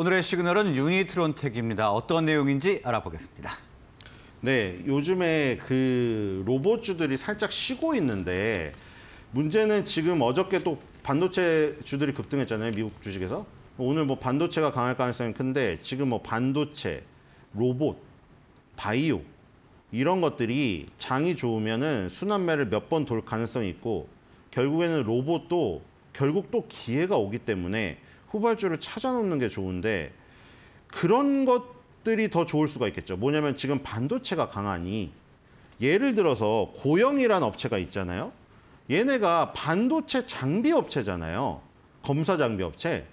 오늘의 시그널은 유니트론텍입니다. 어떤 내용인지 알아보겠습니다. 네, 요즘에 그 로봇주들이 살짝 쉬고 있는데 문제는 지금 어저께 또 반도체 주들이 급등했잖아요, 미국 주식에서. 오늘 뭐 반도체가 강할 가능성이 큰데 지금 뭐 반도체, 로봇, 바이오 이런 것들이 장이 좋으면은 순환매를 몇 번 돌 가능성이 있고 결국에는 로봇도 결국 또 기회가 오기 때문에 후발주를 찾아놓는 게 좋은데 그런 것들이 더 좋을 수가 있겠죠. 뭐냐면 지금 반도체가 강하니 예를 들어서 고영이란 업체가 있잖아요. 얘네가 반도체 장비 업체잖아요. 검사 장비 업체.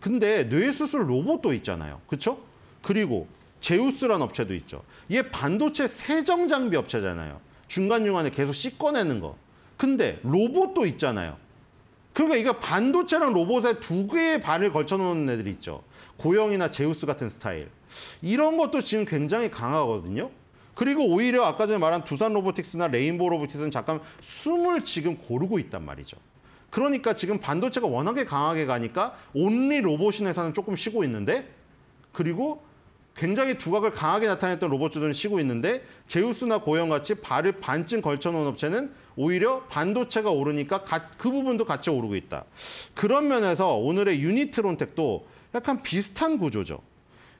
근데 뇌수술 로봇도 있잖아요. 그렇죠? 그리고 제우스란 업체도 있죠. 얘 반도체 세정 장비 업체잖아요. 중간중간에 계속 씻어내는 거. 근데 로봇도 있잖아요. 그러니까 이거 반도체랑 로봇에 두 개의 반을 걸쳐놓은 애들이 있죠. 고영이나 제우스 같은 스타일. 이런 것도 지금 굉장히 강하거든요. 그리고 오히려 아까 전에 말한 두산 로보틱스나 레인보우 로보틱스는 잠깐 숨을 지금 고르고 있단 말이죠. 그러니까 지금 반도체가 워낙에 강하게 가니까 온리 로봇인 회사는 조금 쉬고 있는데 그리고 굉장히 두각을 강하게 나타냈던 로봇주들은 쉬고 있는데 제우스나 고형같이 발을 반쯤 걸쳐놓은 업체는 오히려 반도체가 오르니까 그 부분도 같이 오르고 있다. 그런 면에서 오늘의 유니트론텍도 약간 비슷한 구조죠.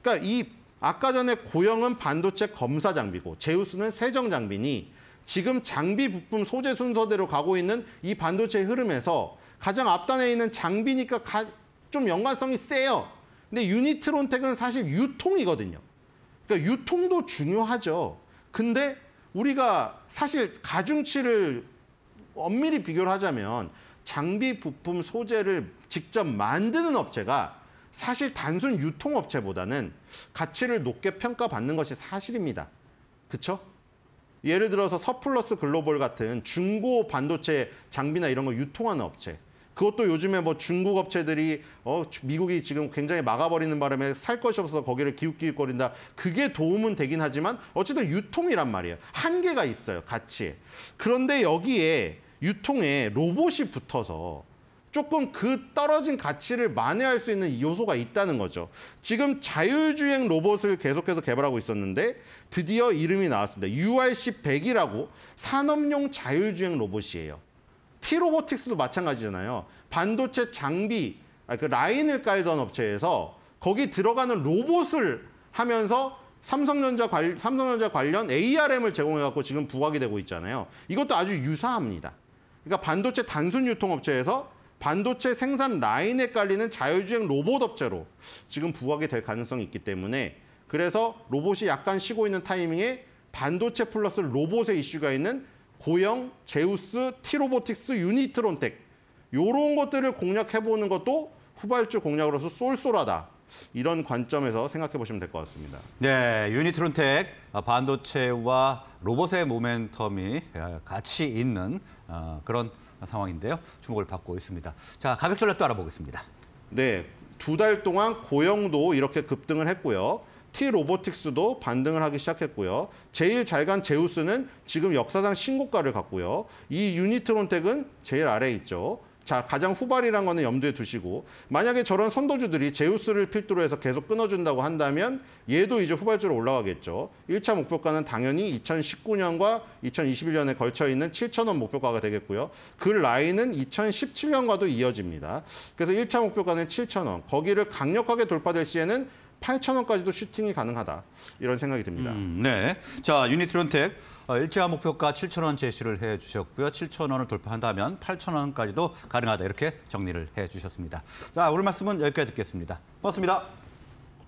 그러니까 이 아까 전에 고형은 반도체 검사 장비고 제우스는 세정 장비니 지금 장비 부품 소재 순서대로 가고 있는 이 반도체 흐름에서 가장 앞단에 있는 장비니까 가, 좀 연관성이 세요. 근데 유니트론텍은 사실 유통이거든요. 그러니까 유통도 중요하죠. 근데 우리가 사실 가중치를 엄밀히 비교를 하자면 장비 부품 소재를 직접 만드는 업체가 사실 단순 유통업체보다는 가치를 높게 평가받는 것이 사실입니다. 그렇죠? 예를 들어서 서플러스 글로벌 같은 중고 반도체 장비나 이런 거 유통하는 업체 그것도 요즘에 뭐 중국 업체들이 어, 미국이 지금 굉장히 막아버리는 바람에 살 것이 없어서 거기를 기웃기웃거린다. 그게 도움은 되긴 하지만 어쨌든 유통이란 말이에요. 한계가 있어요, 같이. 그런데 여기에 유통에 로봇이 붙어서 조금 그 떨어진 가치를 만회할 수 있는 요소가 있다는 거죠. 지금 자율주행 로봇을 계속해서 개발하고 있었는데 드디어 이름이 나왔습니다. URC 100이라고 산업용 자율주행 로봇이에요. T로보틱스도 마찬가지잖아요. 반도체 장비, 아, 그 라인을 깔던 업체에서 거기 들어가는 로봇을 하면서 삼성전자, 관, 삼성전자 관련 ARM을 제공해갖고 지금 부각이 되고 있잖아요. 이것도 아주 유사합니다. 그러니까 반도체 단순 유통업체에서 반도체 생산 라인에 깔리는 자율주행 로봇 업체로 지금 부각이 될 가능성이 있기 때문에 그래서 로봇이 약간 쉬고 있는 타이밍에 반도체 플러스 로봇의 이슈가 있는 고형 제우스, 티로보틱스, 유니트론텍 이런 것들을 공략해보는 것도 후발주 공략으로서 쏠쏠하다. 이런 관점에서 생각해 보시면 될 것 같습니다. 네, 유니트론텍 어, 반도체와 로봇의 모멘텀이 어, 같이 있는 어, 그런 상황인데요. 주목을 받고 있습니다. 자, 가격 전략도 알아보겠습니다. 네, 두 달 동안 고영도 이렇게 급등을 했고요. T 로보틱스도 반등을 하기 시작했고요. 제일 잘 간 제우스는 지금 역사상 신고가를 갖고요이 유니트론텍은 제일 아래에 있죠. 자, 가장 후발이란 거는 염두에 두시고 만약에 저런 선도주들이 제우스를 필두로 해서 계속 끊어준다고 한다면 얘도 이제 후발주로 올라가겠죠. 1차 목표가는 당연히 2019년과 2021년에 걸쳐있는 7천원 목표가가 되겠고요. 그 라인은 2017년과도 이어집니다. 그래서 1차 목표가는 7천원 거기를 강력하게 돌파될 시에는 8천원까지도 슈팅이 가능하다. 이런 생각이 듭니다. 음, 네. 자, 유니트론텍 어, 일제한 목표가 7천원 제시를 해 주셨고요. 7천원을 돌파한다면 8천원까지도 가능하다. 이렇게 정리를 해 주셨습니다. 자, 오늘 말씀은 여기까지 듣겠습니다. 고맙습니다.